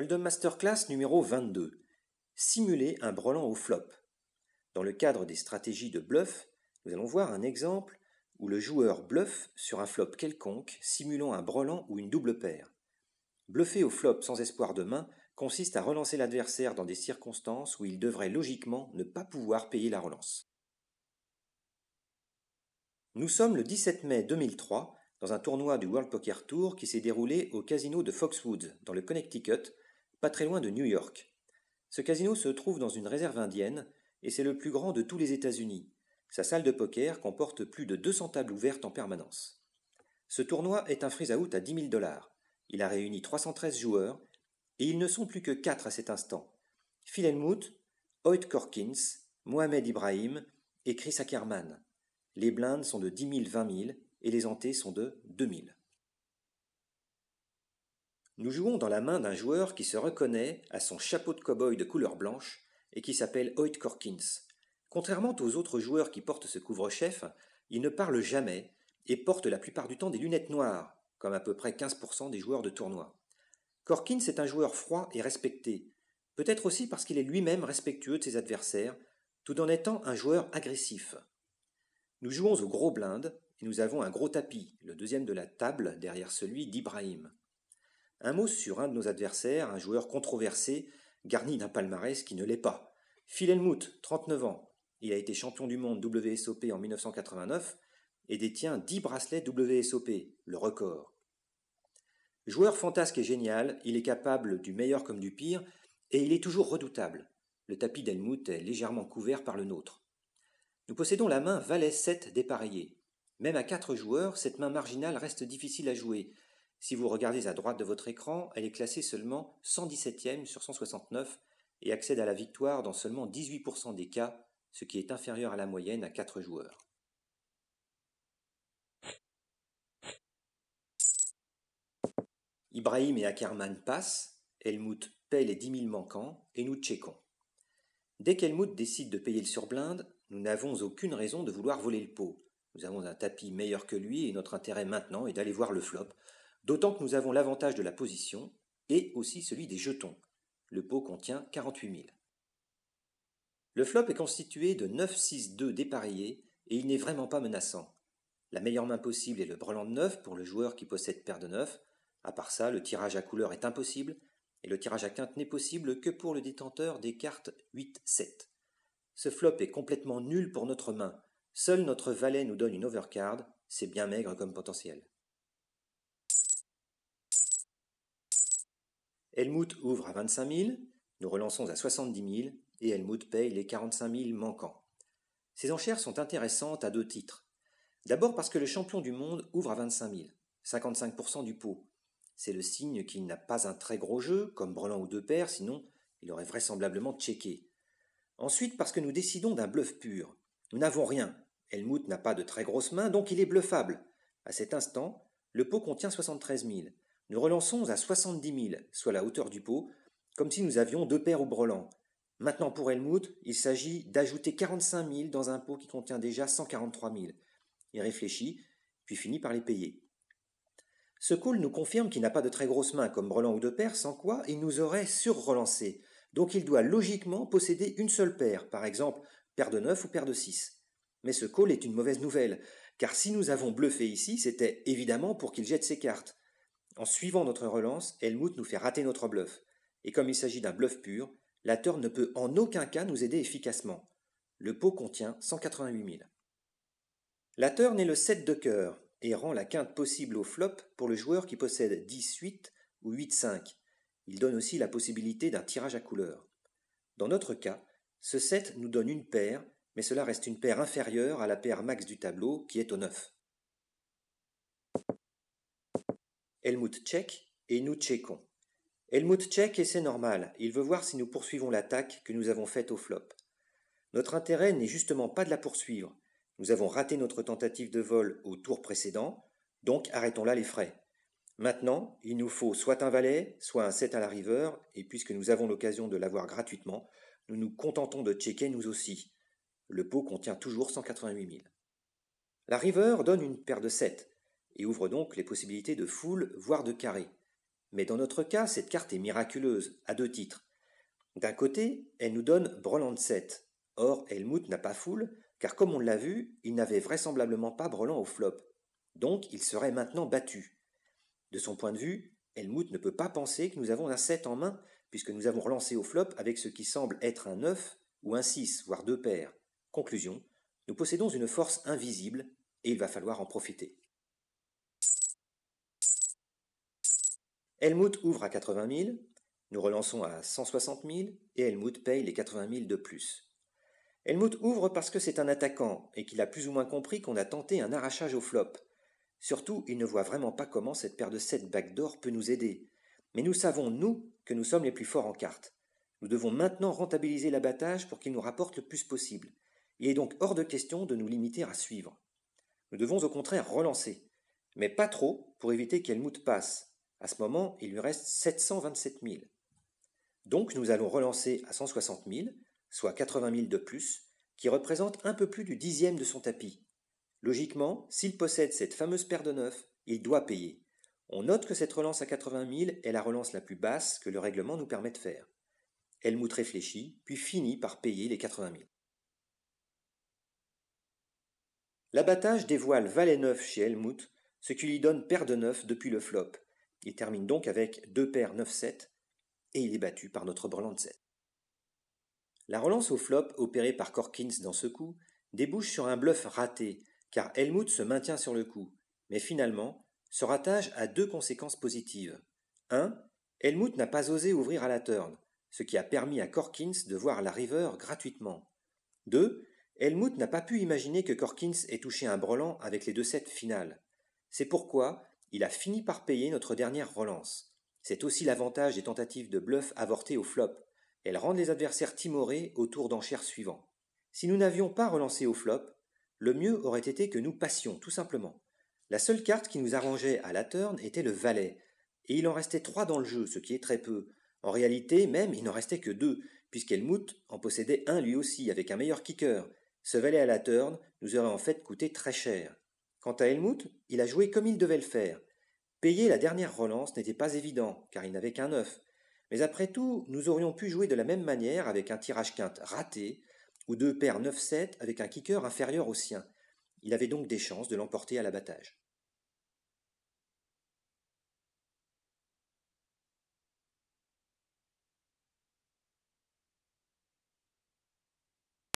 master Masterclass numéro 22. Simuler un brelan au flop. Dans le cadre des stratégies de bluff, nous allons voir un exemple où le joueur bluffe sur un flop quelconque simulant un brelan ou une double paire. Bluffer au flop sans espoir de main consiste à relancer l'adversaire dans des circonstances où il devrait logiquement ne pas pouvoir payer la relance. Nous sommes le 17 mai 2003 dans un tournoi du World Poker Tour qui s'est déroulé au casino de Foxwoods dans le Connecticut pas très loin de New York. Ce casino se trouve dans une réserve indienne et c'est le plus grand de tous les États-Unis. Sa salle de poker comporte plus de 200 tables ouvertes en permanence. Ce tournoi est un freeze-out à 10 000 dollars. Il a réuni 313 joueurs et ils ne sont plus que 4 à cet instant. Phil Helmut, Hoyt Corkins, Mohamed Ibrahim et Chris Ackerman. Les blindes sont de 10 000-20 000 et les hantés sont de 2 000. Nous jouons dans la main d'un joueur qui se reconnaît à son chapeau de cow-boy de couleur blanche et qui s'appelle Hoyt Corkins. Contrairement aux autres joueurs qui portent ce couvre-chef, il ne parle jamais et porte la plupart du temps des lunettes noires, comme à peu près 15% des joueurs de tournoi. Corkins est un joueur froid et respecté, peut-être aussi parce qu'il est lui-même respectueux de ses adversaires, tout en étant un joueur agressif. Nous jouons au gros blind et nous avons un gros tapis, le deuxième de la table derrière celui d'Ibrahim. Un mot sur un de nos adversaires, un joueur controversé, garni d'un palmarès qui ne l'est pas. Phil Helmuth, 39 ans. Il a été champion du monde WSOP en 1989 et détient 10 bracelets WSOP, le record. Joueur fantasque et génial, il est capable du meilleur comme du pire et il est toujours redoutable. Le tapis d'Helmut est légèrement couvert par le nôtre. Nous possédons la main valet 7 dépareillée. Même à 4 joueurs, cette main marginale reste difficile à jouer si vous regardez à droite de votre écran, elle est classée seulement 117e sur 169 et accède à la victoire dans seulement 18% des cas, ce qui est inférieur à la moyenne à 4 joueurs. Ibrahim et Ackerman passent, Helmut paie les 10 000 manquants et nous checkons. Dès qu'Helmut décide de payer le surblinde, nous n'avons aucune raison de vouloir voler le pot. Nous avons un tapis meilleur que lui et notre intérêt maintenant est d'aller voir le flop, D'autant que nous avons l'avantage de la position et aussi celui des jetons. Le pot contient 48 000. Le flop est constitué de 9-6-2 dépareillés et il n'est vraiment pas menaçant. La meilleure main possible est le brelan de 9 pour le joueur qui possède paire de 9. À part ça, le tirage à couleur est impossible et le tirage à quinte n'est possible que pour le détenteur des cartes 8-7. Ce flop est complètement nul pour notre main. Seul notre valet nous donne une overcard, c'est bien maigre comme potentiel. Helmut ouvre à 25 000, nous relançons à 70 000 et Helmut paye les 45 000 manquants. Ces enchères sont intéressantes à deux titres. D'abord parce que le champion du monde ouvre à 25 000, 55% du pot. C'est le signe qu'il n'a pas un très gros jeu, comme Brelan ou deux sinon il aurait vraisemblablement checké. Ensuite parce que nous décidons d'un bluff pur. Nous n'avons rien. Helmut n'a pas de très grosses mains, donc il est bluffable. À cet instant, le pot contient 73 000. Nous relançons à 70 000, soit la hauteur du pot, comme si nous avions deux paires ou brelan. Maintenant pour Helmut, il s'agit d'ajouter 45 000 dans un pot qui contient déjà 143 000. Il réfléchit, puis finit par les payer. Ce call nous confirme qu'il n'a pas de très grosses mains comme brelan ou deux paires, sans quoi il nous aurait surrelancé. Donc il doit logiquement posséder une seule paire, par exemple paire de 9 ou paire de 6. Mais ce call est une mauvaise nouvelle, car si nous avons bluffé ici, c'était évidemment pour qu'il jette ses cartes. En suivant notre relance, Helmut nous fait rater notre bluff. Et comme il s'agit d'un bluff pur, la turn ne peut en aucun cas nous aider efficacement. Le pot contient 188 000. La turn est le 7 de cœur et rend la quinte possible au flop pour le joueur qui possède 10-8 ou 8-5. Il donne aussi la possibilité d'un tirage à couleur. Dans notre cas, ce 7 nous donne une paire, mais cela reste une paire inférieure à la paire max du tableau qui est au 9. Helmut check et nous checkons. Helmut check et c'est normal, il veut voir si nous poursuivons l'attaque que nous avons faite au flop. Notre intérêt n'est justement pas de la poursuivre. Nous avons raté notre tentative de vol au tour précédent, donc arrêtons-là les frais. Maintenant, il nous faut soit un valet, soit un set à la river, et puisque nous avons l'occasion de l'avoir gratuitement, nous nous contentons de checker nous aussi. Le pot contient toujours 188 000. La river donne une paire de 7 et ouvre donc les possibilités de foule, voire de carré. Mais dans notre cas, cette carte est miraculeuse, à deux titres. D'un côté, elle nous donne de 7. Or, Helmut n'a pas foule, car comme on l'a vu, il n'avait vraisemblablement pas Brelan au flop. Donc, il serait maintenant battu. De son point de vue, Helmut ne peut pas penser que nous avons un 7 en main, puisque nous avons relancé au flop avec ce qui semble être un 9 ou un 6, voire deux paires. Conclusion, nous possédons une force invisible, et il va falloir en profiter. Helmut ouvre à 80 000, nous relançons à 160 000 et Helmut paye les 80 000 de plus. Helmut ouvre parce que c'est un attaquant et qu'il a plus ou moins compris qu'on a tenté un arrachage au flop. Surtout, il ne voit vraiment pas comment cette paire de 7 d'or peut nous aider. Mais nous savons, nous, que nous sommes les plus forts en cartes. Nous devons maintenant rentabiliser l'abattage pour qu'il nous rapporte le plus possible. Il est donc hors de question de nous limiter à suivre. Nous devons au contraire relancer. Mais pas trop pour éviter qu'Helmut passe, à ce moment, il lui reste 727 000. Donc nous allons relancer à 160 000, soit 80 000 de plus, qui représente un peu plus du dixième de son tapis. Logiquement, s'il possède cette fameuse paire de neuf, il doit payer. On note que cette relance à 80 000 est la relance la plus basse que le règlement nous permet de faire. Helmut réfléchit, puis finit par payer les 80 000. L'abattage dévoile valet neuf chez Helmut, ce qui lui donne paire de neuf depuis le flop, il termine donc avec deux paires 9-7 et il est battu par notre brelan de 7. La relance au flop opérée par Corkins dans ce coup débouche sur un bluff raté car Helmut se maintient sur le coup. Mais finalement, ce ratage a deux conséquences positives. 1. Helmut n'a pas osé ouvrir à la turn, ce qui a permis à Corkins de voir la river gratuitement. 2. Helmut n'a pas pu imaginer que Corkins ait touché un brelan avec les deux sets finales. C'est pourquoi il a fini par payer notre dernière relance. C'est aussi l'avantage des tentatives de bluff avortées au flop. Elles rendent les adversaires timorés au tour d'enchère suivant. Si nous n'avions pas relancé au flop, le mieux aurait été que nous passions, tout simplement. La seule carte qui nous arrangeait à la turn était le valet, et il en restait trois dans le jeu, ce qui est très peu. En réalité, même, il n'en restait que deux, puisqu'Elmout en possédait un lui aussi, avec un meilleur kicker. Ce valet à la turn nous aurait en fait coûté très cher. Quant à Helmut, il a joué comme il devait le faire. Payer la dernière relance n'était pas évident, car il n'avait qu'un neuf. Mais après tout, nous aurions pu jouer de la même manière avec un tirage quinte raté, ou deux paires 9-7 avec un kicker inférieur au sien. Il avait donc des chances de l'emporter à l'abattage.